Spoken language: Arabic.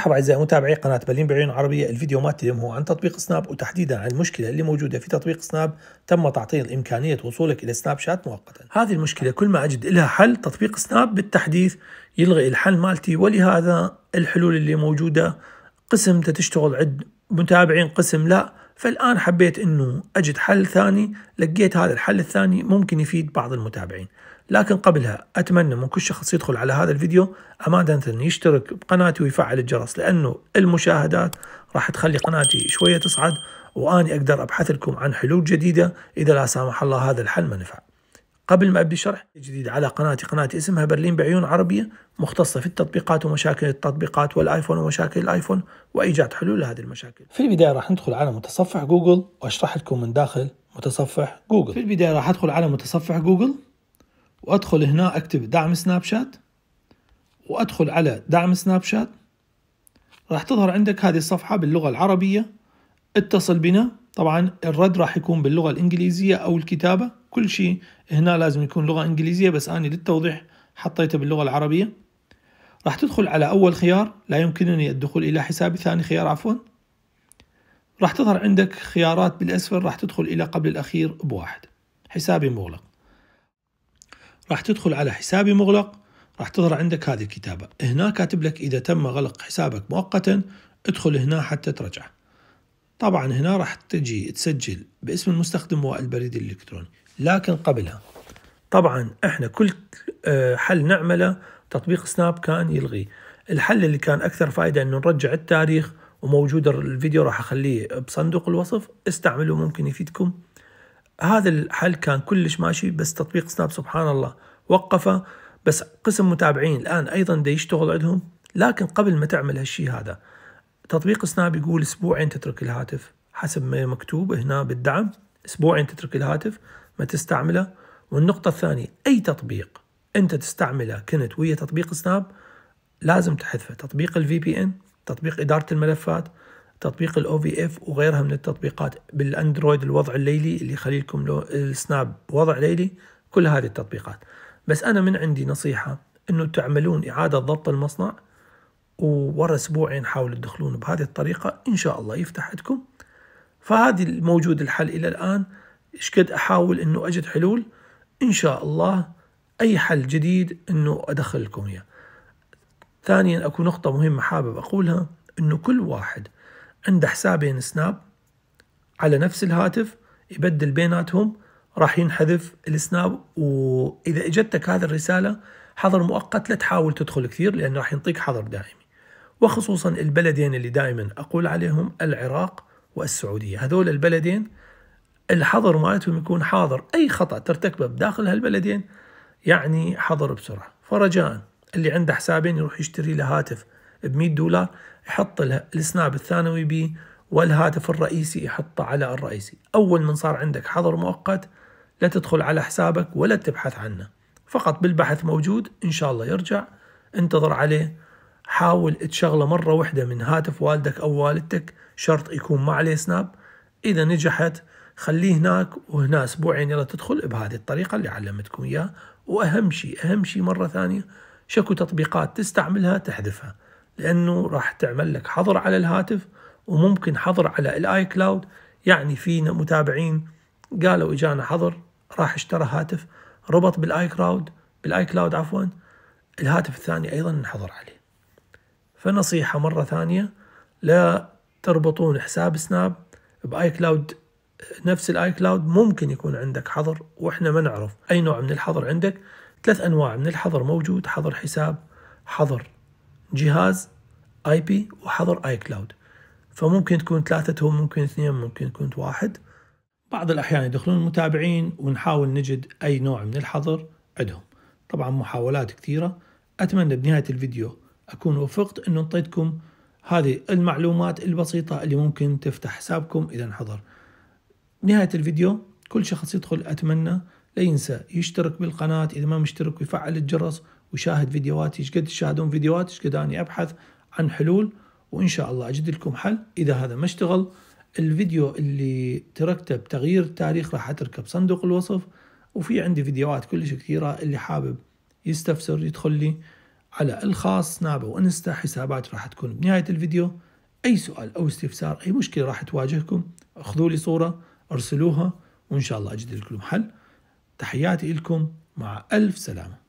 مرحبا اعزائي متابعي قناه بلين بعيون عربيه الفيديو مات اليوم هو عن تطبيق سناب وتحديدا عن المشكله اللي موجوده في تطبيق سناب تم تعطيل امكانيه وصولك الى سناب شات مؤقتا هذه المشكله كل ما اجد لها حل تطبيق سناب بالتحديث يلغي الحل مالتي ولهذا الحلول اللي موجوده قسم تشتغل عند متابعين قسم لا فالان حبيت انه اجد حل ثاني لقيت هذا الحل الثاني ممكن يفيد بعض المتابعين لكن قبلها أتمنى من كل شخص يدخل على هذا الفيديو أمانة يشترك بقناتي ويفعل الجرس لأنه المشاهدات راح تخلي قناتي شوية تصعد وأني أقدر أبحث لكم عن حلول جديدة إذا لا سامح الله هذا الحل ما نفع قبل ما أبدي شرح جديد على قناتي قناتي اسمها برلين بعيون عربية مختصة في التطبيقات ومشاكل التطبيقات والآيفون ومشاكل الآيفون وإيجاد حلول لهذه المشاكل في البداية راح ندخل على متصفح جوجل وأشرح لكم من داخل متصفح جوجل في البداية راح أدخل على متصفح جوجل وادخل هنا اكتب دعم سناب شات وادخل على دعم سناب شات راح تظهر عندك هذه الصفحة باللغة العربية اتصل بنا طبعا الرد راح يكون باللغة الإنجليزية أو الكتابة كل شيء هنا لازم يكون لغة إنجليزية بس أنا للتوضيح حطيته باللغة العربية راح تدخل على أول خيار لا يمكنني الدخول إلى حسابي ثاني خيار عفوا راح تظهر عندك خيارات بالأسفل راح تدخل إلى قبل الأخير بواحد حسابي مغلق راح تدخل على حسابي مغلق راح تظهر عندك هذه الكتابة هنا كاتب لك إذا تم غلق حسابك مؤقتا ادخل هنا حتى ترجع طبعا هنا راح تجي تسجل باسم المستخدم والبريد الإلكتروني لكن قبلها طبعا احنا كل آه، حل نعمله تطبيق سناب كان يلغي الحل اللي كان أكثر فائدة أنه نرجع التاريخ وموجود الفيديو راح أخليه بصندوق الوصف استعملوا ممكن يفيدكم هذا الحل كان كلش ماشي بس تطبيق سناب سبحان الله وقفه بس قسم متابعين الان ايضا دا يشتغل عندهم لكن قبل ما تعمل هالشيء هذا تطبيق سناب يقول اسبوعين تترك الهاتف حسب ما مكتوب هنا بالدعم اسبوعين تترك الهاتف ما تستعمله والنقطه الثانيه اي تطبيق انت تستعمله كنت ويا تطبيق سناب لازم تحذفه تطبيق الفي بي ان تطبيق اداره الملفات تطبيق الاو في اف وغيرها من التطبيقات بالاندرويد الوضع الليلي اللي يخلي لكم السناب وضع ليلي كل هذه التطبيقات بس انا من عندي نصيحه انه تعملون اعاده ضبط المصنع وورا اسبوعين حاولوا تدخلون بهذه الطريقه ان شاء الله يفتح عندكم فهذه الموجود الحل الى الان إيش قد احاول انه اجد حلول ان شاء الله اي حل جديد انه ادخل لكم اياه ثانيا اكو نقطه مهمه حابب اقولها انه كل واحد عنده حسابين سناب على نفس الهاتف يبدل بيناتهم راح ينحذف السناب واذا اجتك هذه الرساله حظر مؤقت لا تحاول تدخل كثير لان راح ينطيك حظر دائمي وخصوصا البلدين اللي دائما اقول عليهم العراق والسعوديه هذول البلدين الحظر مالتهم يكون حاضر اي خطا ترتكبه بداخل هالبلدين يعني حظر بسرعه فرجاء اللي عنده حسابين يروح يشتري له هاتف ب 100 دولار يحط السناب الثانوي بي والهاتف الرئيسي يحطه على الرئيسي أول من صار عندك حظر مؤقت لا تدخل على حسابك ولا تبحث عنه فقط بالبحث موجود إن شاء الله يرجع انتظر عليه حاول تشغله مرة واحدة من هاتف والدك أو والدتك شرط يكون ما عليه سناب إذا نجحت خليه هناك وهنا أسبوعين يلا تدخل بهذه الطريقة اللي علمتكم اياها وأهم شيء أهم شيء مرة ثانية شكو تطبيقات تستعملها تحذفها لانه راح تعمل لك حظر على الهاتف وممكن حظر على الاي كلاود يعني في متابعين قالوا اجانا حظر راح اشترى هاتف ربط بالاي كلاود بالاي كلاود عفوا الهاتف الثاني ايضا انحظر عليه فنصيحة مرة ثانية لا تربطون حساب سناب باي كلاود نفس الاي كلاود ممكن يكون عندك حظر واحنا ما نعرف اي نوع من الحظر عندك ثلاث انواع من الحظر موجود حظر حساب حظر جهاز اي بي وحظر اي كلاود فممكن تكون ثلاثتهم ممكن اثنين ممكن تكون واحد بعض الأحيان يدخلون المتابعين ونحاول نجد أي نوع من الحظر عندهم طبعا محاولات كثيرة أتمنى بنهاية الفيديو أكون وفقت أنه أعطيتكم هذه المعلومات البسيطة اللي ممكن تفتح حسابكم إذا انحظر بنهاية الفيديو كل شخص يدخل أتمنى لا ينسى يشترك بالقناة إذا ما مشترك ويفعل الجرس وشاهد فيديوهاتي ايش قد تشاهدون فيديوهات ايش قد اني ابحث عن حلول وان شاء الله اجد لكم حل اذا هذا ما اشتغل الفيديو اللي تركته بتغيير التاريخ راح اتركه بصندوق الوصف وفي عندي فيديوهات كلش كثيره اللي حابب يستفسر يدخل لي على الخاص سناب وانستا حسابات راح تكون بنهايه الفيديو اي سؤال او استفسار اي مشكله راح تواجهكم اخذوا لي صوره ارسلوها وان شاء الله اجد لكم حل تحياتي لكم مع الف سلامه